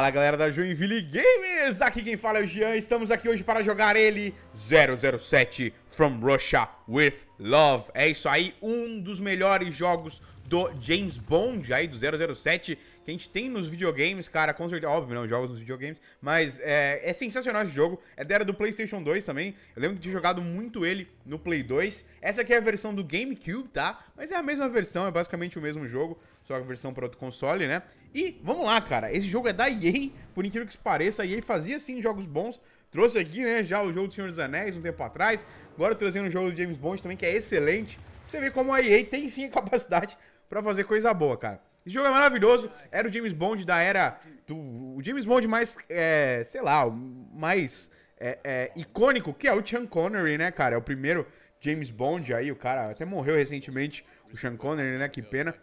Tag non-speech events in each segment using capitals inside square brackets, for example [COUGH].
Fala galera da Joinville Games, aqui quem fala é o Jean, estamos aqui hoje para jogar ele 007 From Russia With Love É isso aí, um dos melhores jogos do James Bond aí, do 007 Que a gente tem nos videogames, cara, com certeza, óbvio não, jogos nos videogames Mas é, é sensacional esse jogo, é da era do Playstation 2 também Eu lembro de ter jogado muito ele no Play 2 Essa aqui é a versão do GameCube, tá? Mas é a mesma versão, é basicamente o mesmo jogo só a versão para outro console, né? E vamos lá, cara. Esse jogo é da EA, por incrível que pareça. A EA fazia sim jogos bons. Trouxe aqui, né, já o jogo do Senhor dos Anéis um tempo atrás. Agora trazendo o jogo do James Bond também, que é excelente. Você vê como a EA tem sim [LAUGHS] a capacidade para fazer coisa boa, cara. Esse jogo é maravilhoso. Era o James Bond da era. Do, o James Bond mais. É, sei lá, mais é, é, icônico, que é o Sean Connery, né, cara? É o primeiro James Bond aí, o cara até morreu recentemente, o Sean Connery, né? Que pena.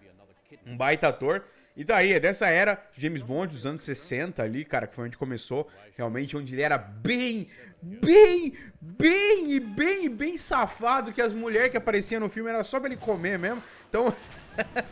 Um baita ator. E daí, tá é dessa era James Bond dos anos 60 ali, cara, que foi onde começou realmente, onde ele era bem, bem, bem e bem, bem safado, que as mulheres que apareciam no filme era só pra ele comer mesmo. Então,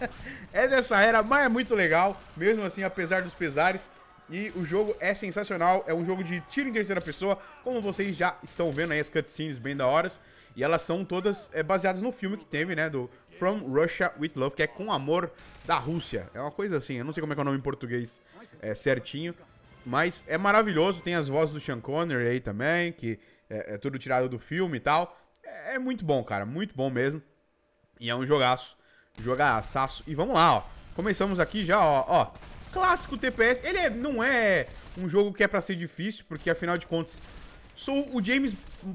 [LAUGHS] é dessa era, mas é muito legal, mesmo assim, apesar dos pesares. E o jogo é sensacional, é um jogo de tiro em terceira pessoa, como vocês já estão vendo aí as cutscenes bem da horas. E elas são todas é, baseadas no filme que teve, né? Do From Russia with Love, que é Com Amor da Rússia. É uma coisa assim, eu não sei como é que é o nome em português é, certinho. Mas é maravilhoso, tem as vozes do Sean Connery aí também, que é, é tudo tirado do filme e tal. É, é, muito bom, cara, muito bom mesmo. E é um jogaço, jogaçaço. E vamos lá, ó. Começamos aqui já, ó, ó. Clássico TPS, ele é, não é um jogo que é para ser difícil, porque afinal de contas Sou o James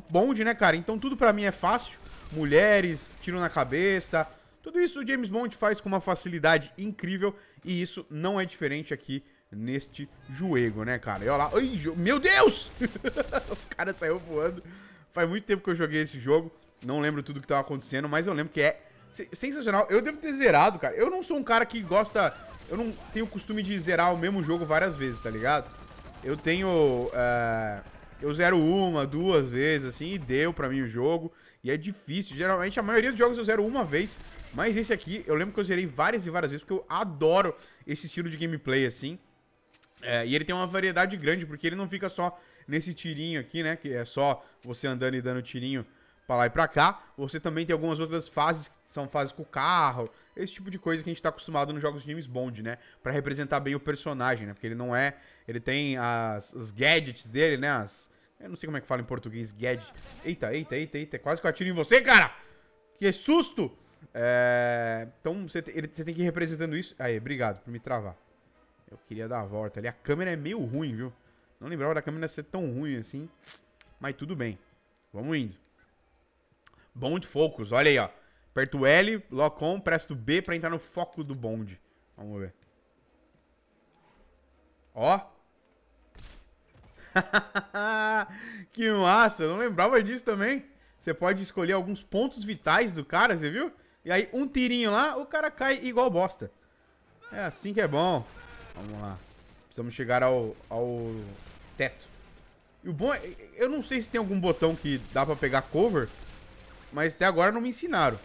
Bond, né, cara? Então tudo pra mim é fácil. Mulheres, tiro na cabeça. Tudo isso o James Bond faz com uma facilidade incrível. E isso não é diferente aqui neste jogo, né, cara? E olha lá. Ai, meu Deus! [LAUGHS] o cara saiu voando. Faz muito tempo que eu joguei esse jogo. Não lembro tudo que estava acontecendo, mas eu lembro que é sensacional. Eu devo ter zerado, cara. Eu não sou um cara que gosta... Eu não tenho o costume de zerar o mesmo jogo várias vezes, tá ligado? Eu tenho... Uh eu zero uma, duas vezes, assim, e deu pra mim o jogo. E é difícil. Geralmente, a maioria dos jogos eu zero uma vez. Mas esse aqui, eu lembro que eu zerei várias e várias vezes, porque eu adoro esse estilo de gameplay, assim. É, e ele tem uma variedade grande, porque ele não fica só nesse tirinho aqui, né? Que é só você andando e dando tirinho pra lá e pra cá. Você também tem algumas outras fases, que são fases com o carro, esse tipo de coisa que a gente tá acostumado nos jogos de James Bond, né? Pra representar bem o personagem, né? Porque ele não é ele tem as, os gadgets dele, né? As, eu não sei como é que fala em português, gadget. Eita, eita, eita, eita. É quase que eu atiro em você, cara! Que susto! É, então você tem, você tem que ir representando isso. Aí, obrigado por me travar. Eu queria dar a volta ali. A câmera é meio ruim, viu? Não lembrava da câmera ser tão ruim assim. Mas tudo bem. Vamos indo. Bond Focus, olha aí, ó. Aperto L, lock on, presto o B pra entrar no foco do bonde. Vamos ver. Ó. [LAUGHS] que massa, não lembrava disso também. Você pode escolher alguns pontos vitais do cara, você viu? E aí um tirinho lá, o cara cai igual bosta. É assim que é bom. Vamos lá. Precisamos chegar ao, ao teto. E o bom é... Eu não sei se tem algum botão que dá pra pegar cover, mas até agora não me ensinaram.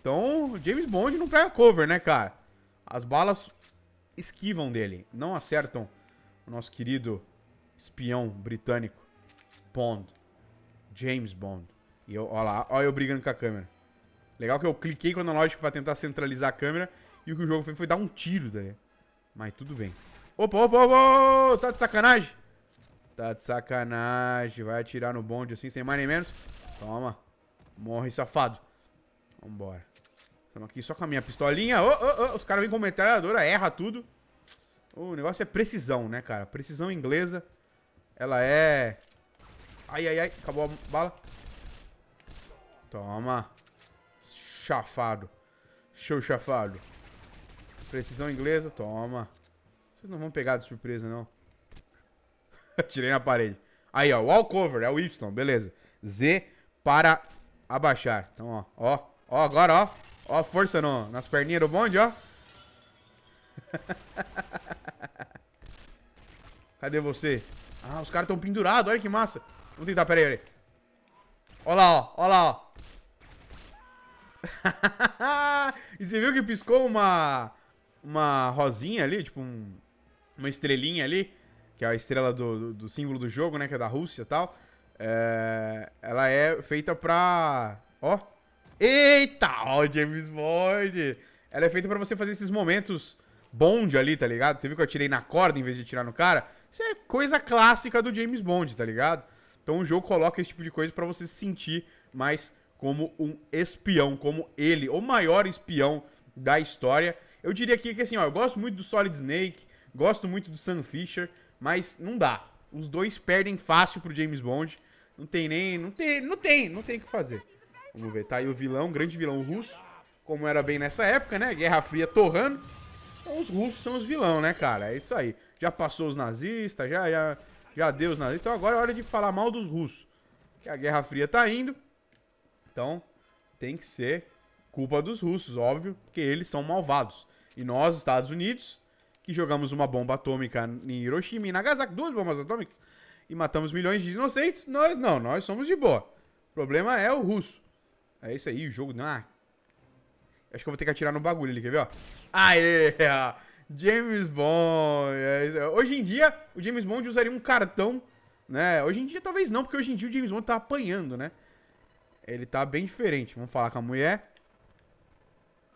Então, James Bond não pega cover, né, cara? As balas esquivam dele, não acertam o nosso querido espião britânico, Bond. James Bond. E eu, olha lá, olha eu brigando com a câmera. Legal que eu cliquei com o analógico pra tentar centralizar a câmera e o que o jogo fez foi dar um tiro tá daí. Mas tudo bem. Opa, opa, opa! Tá de sacanagem? Tá de sacanagem. Vai atirar no bonde assim, sem mais nem menos. Toma. Morre, safado. Vambora. Estamos aqui só com a minha pistolinha. Oh, oh, oh. Os caras vêm com metralhadora, erra tudo. O negócio é precisão, né, cara? Precisão inglesa. Ela é... Ai, ai, ai. Acabou a bala. Toma. Chafado. Show chafado. Precisão inglesa. Toma. Vocês não vão pegar de surpresa, não. [LAUGHS] Tirei na parede. Aí, ó. cover. É o Y. Beleza. Z para abaixar. Então, ó. Ó. Ó, agora, ó. Ó, força no, nas perninhas do bonde, ó. [LAUGHS] Cadê você? Ah, os caras estão pendurados. Olha que massa. Vamos tentar, peraí, peraí. Olha lá, ó. Olha lá, ó. [LAUGHS] e você viu que piscou uma... Uma rosinha ali, tipo um, uma estrelinha ali. Que é a estrela do, do, do símbolo do jogo, né? Que é da Rússia e tal. É, ela é feita pra... Ó. Eita! Ó, James Bond! Ela é feita pra você fazer esses momentos Bond ali, tá ligado? Você viu que eu tirei na corda em vez de tirar no cara? Isso é coisa clássica do James Bond, tá ligado? Então o jogo coloca esse tipo de coisa para você se sentir mais como um espião, como ele, o maior espião da história. Eu diria aqui que assim, ó, eu gosto muito do Solid Snake, gosto muito do Sam Fisher, mas não dá. Os dois perdem fácil pro James Bond. Não tem nem, não tem, não tem, não tem o que fazer. Vamos ver, tá aí o vilão, grande vilão russo, como era bem nessa época, né? Guerra Fria torrando. Então os russos são os vilão, né, cara? É isso aí. Já passou os nazistas, já, já, já deu os nazistas. Então agora é hora de falar mal dos russos. Que a Guerra Fria tá indo. Então tem que ser culpa dos russos, óbvio, porque eles são malvados. E nós, Estados Unidos, que jogamos uma bomba atômica em Hiroshima e Nagasaki, duas bombas atômicas, e matamos milhões de inocentes, nós não, nós somos de boa. O problema é o russo. É isso aí, o jogo deu uma Acho que eu vou ter que atirar no bagulho ali, quer ver, ó? Aê! [LAUGHS] James Bond! É hoje em dia, o James Bond usaria um cartão, né? Hoje em dia talvez não, porque hoje em dia o James Bond tá apanhando, né? Ele tá bem diferente. Vamos falar com a mulher.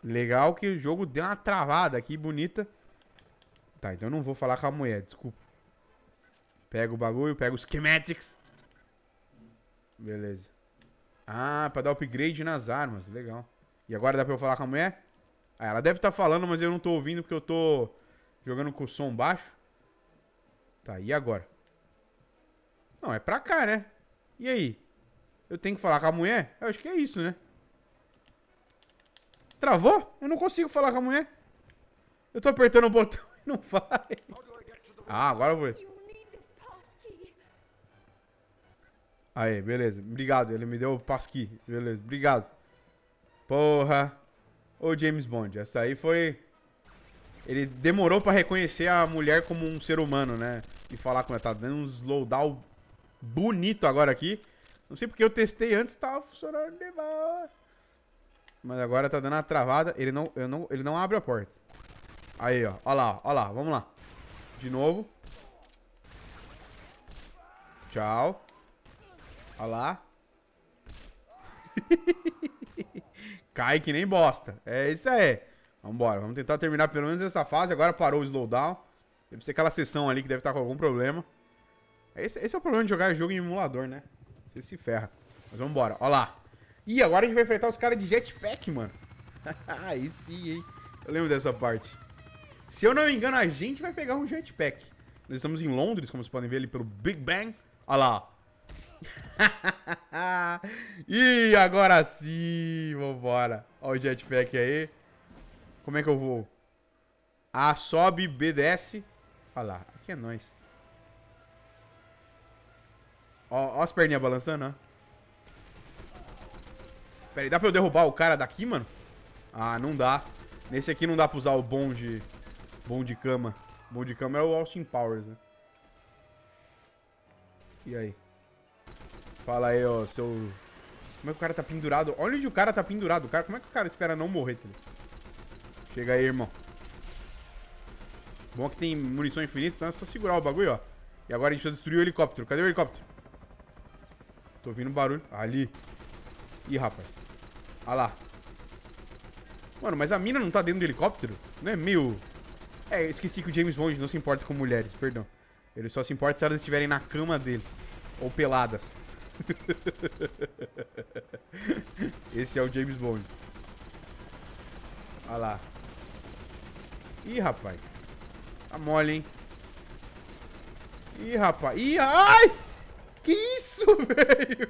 Legal que o jogo deu uma travada aqui, bonita. Tá, então eu não vou falar com a mulher, desculpa. Pega o bagulho, pega os schematics. Beleza. Ah, pra dar upgrade nas armas, legal. E agora dá pra eu falar com a mulher? Ah, ela deve estar tá falando, mas eu não tô ouvindo porque eu tô jogando com o som baixo. Tá, e agora? Não, é pra cá, né? E aí? Eu tenho que falar com a mulher? Eu acho que é isso, né? Travou? Eu não consigo falar com a mulher. Eu tô apertando o botão [LAUGHS] e não vai. Ah, agora eu vou. Aí, beleza. Obrigado. Ele me deu o passkey. Beleza, obrigado. Porra. Ô, James Bond, essa aí foi... Ele demorou pra reconhecer a mulher como um ser humano, né? E falar com ela. Tá dando um slowdown bonito agora aqui. Não sei porque eu testei antes, tava tá funcionando bem, Mas agora tá dando uma travada. Ele não, eu não, ele não abre a porta. Aí, ó. Ó lá, ó lá. Vamos lá. De novo. Tchau. Ó lá. [LAUGHS] Cai que nem bosta. É isso aí. Vambora, vamos tentar terminar pelo menos essa fase. Agora parou o slowdown. Deve ser aquela sessão ali que deve estar com algum problema. É esse, esse é o problema de jogar jogo em emulador, né? Você se ferra. Mas vambora, ó lá. Ih, agora a gente vai enfrentar os caras de jetpack, mano. [LAUGHS] Aí sim, hein? Eu lembro dessa parte. Se eu não me engano, a gente vai pegar um jetpack. Nós estamos em Londres, como vocês podem ver ali pelo Big Bang. Olha lá, e [LAUGHS] agora sim, vambora. Ó o jetpack aí. Como é que eu vou? A, sobe, B, desce. Olha lá, aqui é nós. Ó, ó as perninhas balançando, ó. Pera aí, dá pra eu derrubar o cara daqui, mano? Ah, não dá. Nesse aqui não dá pra usar o bom de... Bom de cama. Bom de cama é o Austin Powers, né? E aí? Fala aí, ó, seu... Como é que o cara tá pendurado? Olha onde o cara tá pendurado. O cara... Como é que o cara espera não morrer, tá Chega aí, irmão. Bom que tem munição infinita, então é só segurar o bagulho, ó. E agora a gente vai destruir o helicóptero. Cadê o helicóptero? Tô ouvindo um barulho. Ali. Ih, rapaz. Olha ah lá. Mano, mas a mina não tá dentro do helicóptero? Não é meio... É, eu esqueci que o James Bond não se importa com mulheres, perdão. Ele só se importa se elas estiverem na cama dele. Ou peladas. [LAUGHS] Esse é o James Bond. Olha lá. Ih, rapaz. Tá mole, hein? Ih, rapaz. Ih, ai! Que isso, [LAUGHS] velho?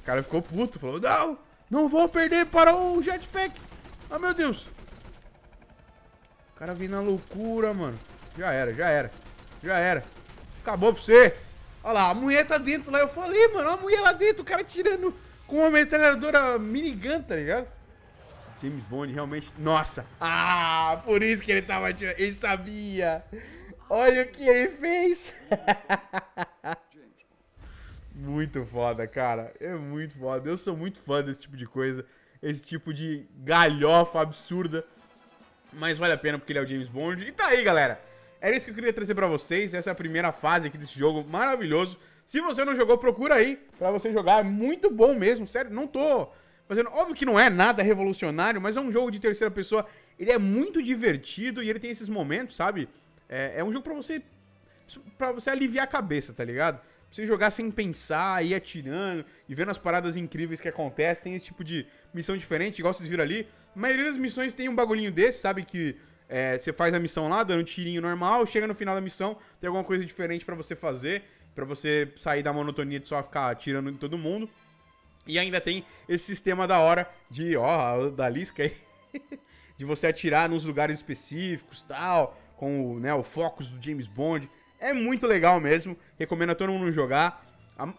O cara ficou puto. Falou, não! Não vou perder para o jetpack. Ah, oh, meu Deus. O cara vem na loucura, mano. Já era, já era. Já era. Acabou pra você. Olha lá, a mulher tá dentro lá. Eu falei, mano, a mulher lá dentro, o cara tirando com uma metralhadora minigun, tá ligado? James Bond realmente. Nossa! Ah, por isso que ele tava atirando. Ele sabia! Olha o que ele fez! [LAUGHS] muito foda, cara. É muito foda. Eu sou muito fã desse tipo de coisa. Esse tipo de galhofa absurda. Mas vale a pena porque ele é o James Bond. E tá aí, galera. Era isso que eu queria trazer pra vocês. Essa é a primeira fase aqui desse jogo maravilhoso. Se você não jogou, procura aí pra você jogar. É muito bom mesmo, sério. Não tô fazendo... Óbvio que não é nada revolucionário, mas é um jogo de terceira pessoa. Ele é muito divertido e ele tem esses momentos, sabe? É, é um jogo pra você... Pra você aliviar a cabeça, tá ligado? Pra você jogar sem pensar, ir atirando e vendo as paradas incríveis que acontecem. Tem esse tipo de missão diferente, igual vocês viram ali. A maioria das missões tem um bagulhinho desse, sabe? Que é, você faz a missão lá, dando um tirinho normal, chega no final da missão, tem alguma coisa diferente para você fazer, para você sair da monotonia de só ficar atirando em todo mundo. E ainda tem esse sistema da hora de, ó, da Lisca aí, [LAUGHS] de você atirar nos lugares específicos tal, com o, né, o Focus do James Bond. É muito legal mesmo, recomendo a todo mundo jogar.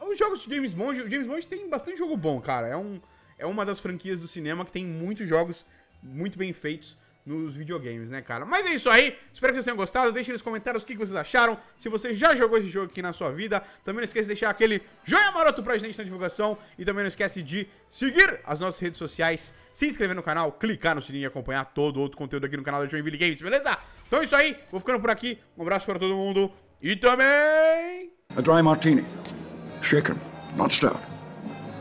Os jogos de James Bond, o James Bond tem bastante jogo bom, cara. É, um, é uma das franquias do cinema que tem muitos jogos muito bem feitos nos videogames, né, cara? Mas é isso aí. Espero que vocês tenham gostado. Deixe nos comentários o que vocês acharam. Se você já jogou esse jogo aqui na sua vida. Também não esquece de deixar aquele joinha maroto pra gente na divulgação. E também não esquece de seguir as nossas redes sociais, se inscrever no canal, clicar no sininho e acompanhar todo outro conteúdo aqui no canal da Joinville Games, beleza? Então é isso aí. Vou ficando por aqui. Um abraço para todo mundo. E também... A dry martini. Shaken, not stirred.